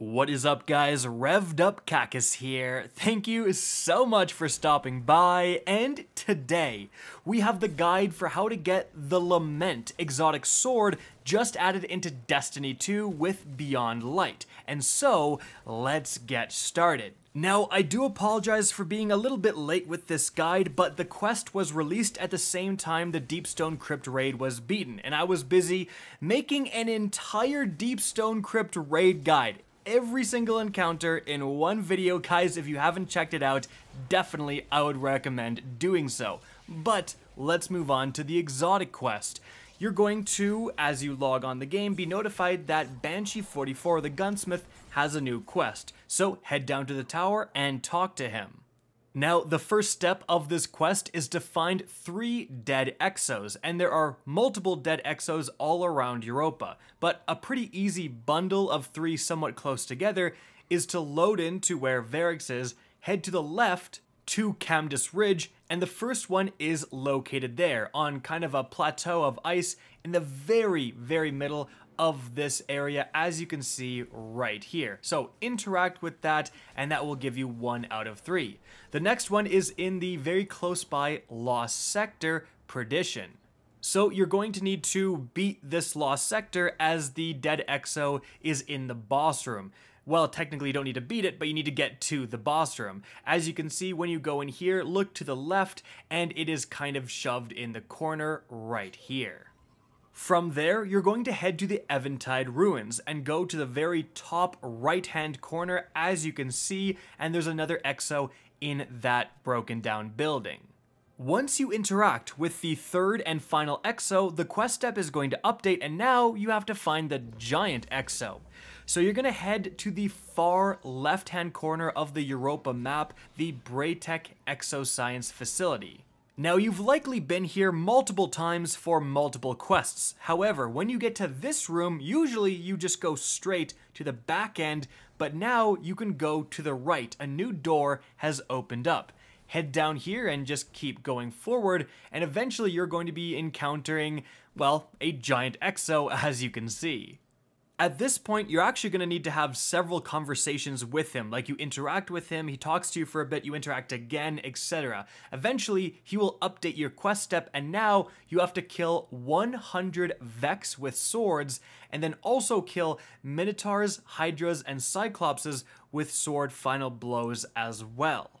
What is up guys, Revved Up Cacus here. Thank you so much for stopping by, and today we have the guide for how to get the Lament exotic sword just added into Destiny 2 with Beyond Light. And so, let's get started. Now, I do apologize for being a little bit late with this guide, but the quest was released at the same time the Deepstone Crypt raid was beaten, and I was busy making an entire Deepstone Crypt raid guide every single encounter in one video. Guys, if you haven't checked it out, definitely I would recommend doing so. But let's move on to the exotic quest. You're going to, as you log on the game, be notified that Banshee 44 the Gunsmith has a new quest. So head down to the tower and talk to him. Now, the first step of this quest is to find three dead Exos, and there are multiple dead Exos all around Europa, but a pretty easy bundle of three somewhat close together is to load into where Varix is, head to the left to Camdus Ridge, and the first one is located there on kind of a plateau of ice in the very, very middle of this area as you can see right here. So interact with that and that will give you one out of three. The next one is in the very close by Lost Sector Perdition. So you're going to need to beat this Lost Sector as the dead Exo is in the boss room well, technically you don't need to beat it, but you need to get to the boss room. As you can see, when you go in here, look to the left, and it is kind of shoved in the corner right here. From there, you're going to head to the Eventide Ruins and go to the very top right-hand corner, as you can see, and there's another exo in that broken down building. Once you interact with the third and final EXO, the quest step is going to update and now you have to find the giant EXO. So you're gonna head to the far left-hand corner of the Europa map, the Braytech Exoscience Facility. Now you've likely been here multiple times for multiple quests. However, when you get to this room, usually you just go straight to the back end, but now you can go to the right. A new door has opened up head down here and just keep going forward, and eventually you're going to be encountering, well, a giant exo as you can see. At this point, you're actually going to need to have several conversations with him. Like you interact with him, he talks to you for a bit, you interact again, etc. Eventually, he will update your quest step, and now you have to kill 100 Vex with swords, and then also kill Minotaurs, Hydras, and Cyclopses with sword final blows as well.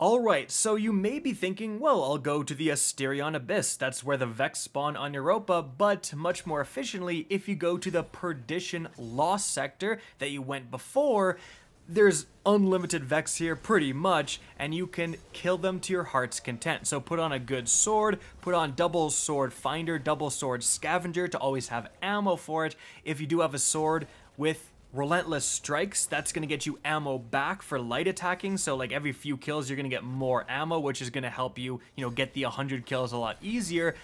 Alright, so you may be thinking, well, I'll go to the Asterion Abyss, that's where the Vex spawn on Europa, but much more efficiently, if you go to the Perdition Lost sector that you went before, there's unlimited Vex here pretty much, and you can kill them to your heart's content. So put on a good sword, put on double sword finder, double sword scavenger to always have ammo for it. If you do have a sword with Relentless Strikes, that's gonna get you ammo back for light attacking, so like every few kills you're gonna get more ammo, which is gonna help you, you know, get the 100 kills a lot easier.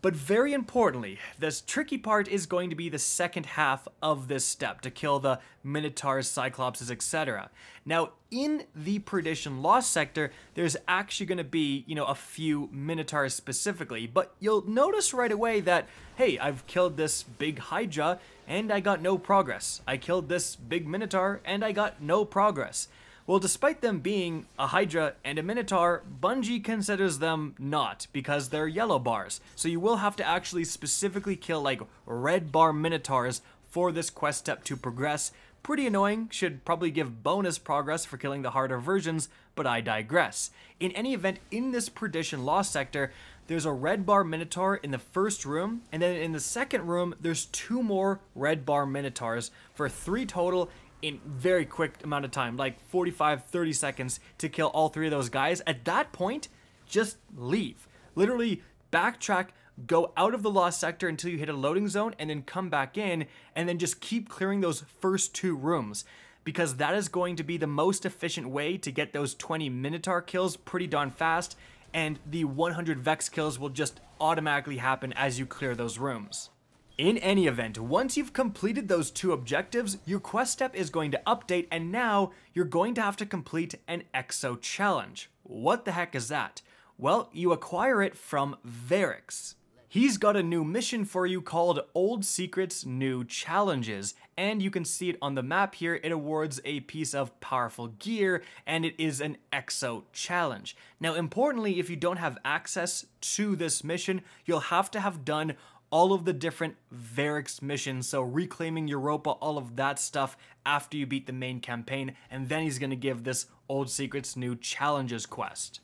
But very importantly, this tricky part is going to be the second half of this step to kill the Minotaurs, Cyclopses, etc. Now, in the Perdition Lost sector, there's actually going to be, you know, a few Minotaurs specifically, but you'll notice right away that, hey, I've killed this big Hydra, and I got no progress. I killed this big Minotaur, and I got no progress. Well, despite them being a Hydra and a Minotaur, Bungie considers them not because they're yellow bars. So you will have to actually specifically kill like red bar Minotaurs for this quest step to progress. Pretty annoying, should probably give bonus progress for killing the harder versions, but I digress. In any event, in this Perdition Lost sector, there's a red bar minotaur in the first room, and then in the second room, there's two more red bar minotaurs for three total in very quick amount of time, like 45, 30 seconds to kill all three of those guys. At that point, just leave. Literally backtrack, go out of the lost sector until you hit a loading zone and then come back in and then just keep clearing those first two rooms because that is going to be the most efficient way to get those 20 Minotaur kills pretty darn fast and the 100 Vex kills will just automatically happen as you clear those rooms. In any event, once you've completed those two objectives, your quest step is going to update and now you're going to have to complete an Exo Challenge. What the heck is that? Well, you acquire it from Varix he's got a new mission for you called Old Secrets, New Challenges. And you can see it on the map here. It awards a piece of powerful gear and it is an exo challenge. Now, importantly, if you don't have access to this mission, you'll have to have done all of the different Varix missions, so reclaiming Europa, all of that stuff after you beat the main campaign, and then he's gonna give this Old Secrets New Challenges quest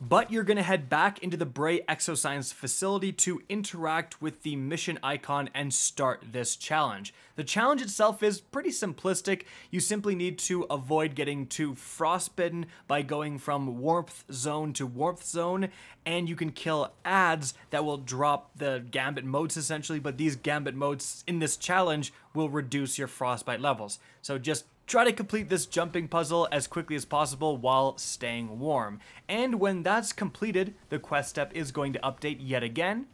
but you're gonna head back into the Bray Exoscience facility to interact with the mission icon and start this challenge. The challenge itself is pretty simplistic. You simply need to avoid getting too frostbitten by going from warmth zone to warmth zone, and you can kill ads that will drop the gambit modes essentially, but these gambit modes in this challenge will reduce your frostbite levels. So just Try to complete this jumping puzzle as quickly as possible while staying warm. And when that's completed, the quest step is going to update yet again.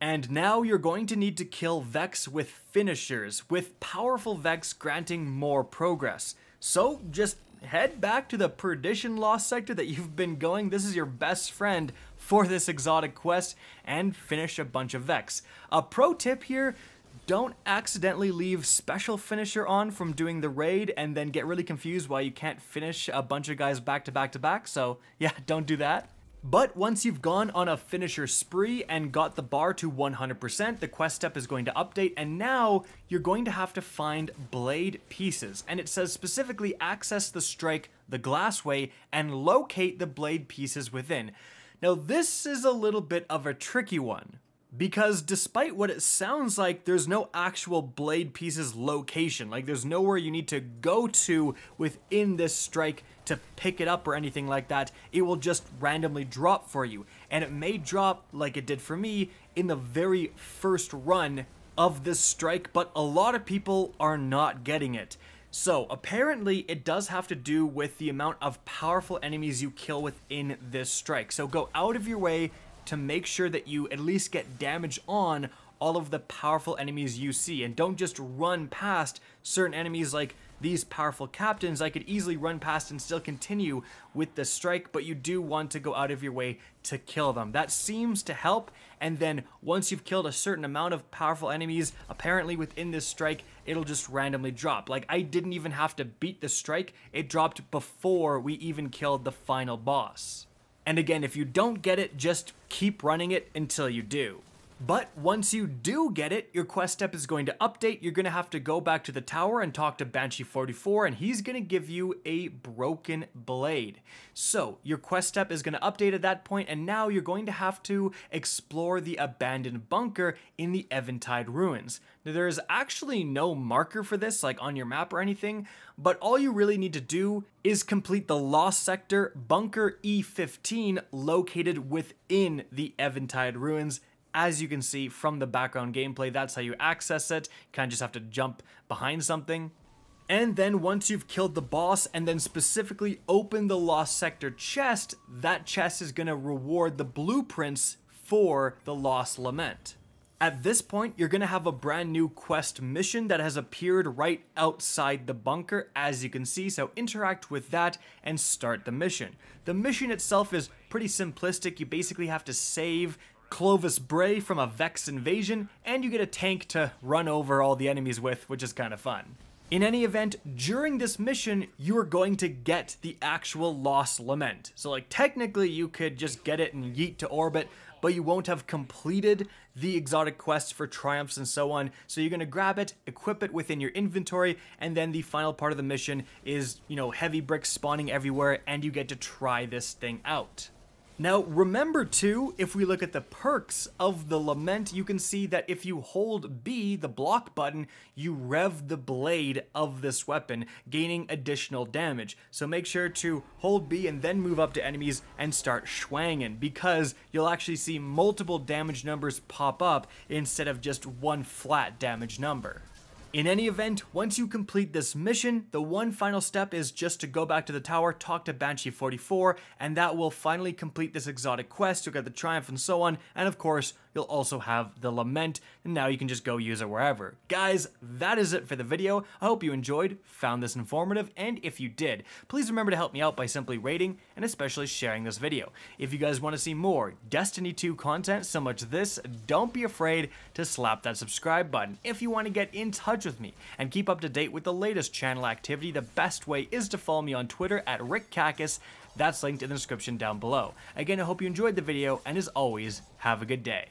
And now you're going to need to kill Vex with finishers, with powerful Vex granting more progress. So just head back to the Perdition Lost sector that you've been going. This is your best friend for this exotic quest and finish a bunch of Vex. A pro tip here, don't accidentally leave special finisher on from doing the raid and then get really confused why you can't finish a bunch of guys back to back to back, so yeah, don't do that. But once you've gone on a finisher spree and got the bar to 100%, the quest step is going to update, and now you're going to have to find blade pieces. And it says specifically access the strike the glassway and locate the blade pieces within. Now this is a little bit of a tricky one because despite what it sounds like, there's no actual blade piece's location. Like there's nowhere you need to go to within this strike to pick it up or anything like that. It will just randomly drop for you. And it may drop, like it did for me, in the very first run of this strike, but a lot of people are not getting it. So apparently it does have to do with the amount of powerful enemies you kill within this strike. So go out of your way to make sure that you at least get damage on all of the powerful enemies you see and don't just run past certain enemies like these powerful captains I could easily run past and still continue with the strike but you do want to go out of your way to kill them. That seems to help and then once you've killed a certain amount of powerful enemies apparently within this strike it'll just randomly drop. Like I didn't even have to beat the strike it dropped before we even killed the final boss. And again, if you don't get it, just keep running it until you do. But once you do get it, your quest step is going to update. You're going to have to go back to the tower and talk to Banshee44, and he's going to give you a broken blade. So your quest step is going to update at that point, and now you're going to have to explore the abandoned bunker in the Eventide Ruins. Now, there is actually no marker for this, like on your map or anything, but all you really need to do is complete the Lost Sector Bunker E15 located within the Eventide Ruins as you can see from the background gameplay. That's how you access it. You kind of just have to jump behind something. And then once you've killed the boss and then specifically open the Lost Sector chest, that chest is gonna reward the blueprints for the Lost Lament. At this point, you're gonna have a brand new quest mission that has appeared right outside the bunker, as you can see, so interact with that and start the mission. The mission itself is pretty simplistic. You basically have to save Clovis Bray from a Vex invasion, and you get a tank to run over all the enemies with, which is kind of fun. In any event, during this mission, you are going to get the actual Lost Lament. So like technically you could just get it and yeet to orbit, but you won't have completed the exotic quests for triumphs and so on. So you're gonna grab it, equip it within your inventory, and then the final part of the mission is, you know, heavy bricks spawning everywhere and you get to try this thing out. Now, remember too, if we look at the perks of the Lament, you can see that if you hold B, the block button, you rev the blade of this weapon, gaining additional damage. So make sure to hold B and then move up to enemies and start schwanging, because you'll actually see multiple damage numbers pop up instead of just one flat damage number. In any event, once you complete this mission, the one final step is just to go back to the tower, talk to Banshee 44, and that will finally complete this exotic quest. You'll get the Triumph and so on, and of course, you'll also have the Lament, and now you can just go use it wherever. Guys, that is it for the video. I hope you enjoyed, found this informative, and if you did, please remember to help me out by simply rating and especially sharing this video. If you guys want to see more Destiny 2 content similar to this, don't be afraid to slap that subscribe button. If you want to get in touch touch with me and keep up to date with the latest channel activity, the best way is to follow me on Twitter at RickCacus. That's linked in the description down below. Again, I hope you enjoyed the video, and as always, have a good day.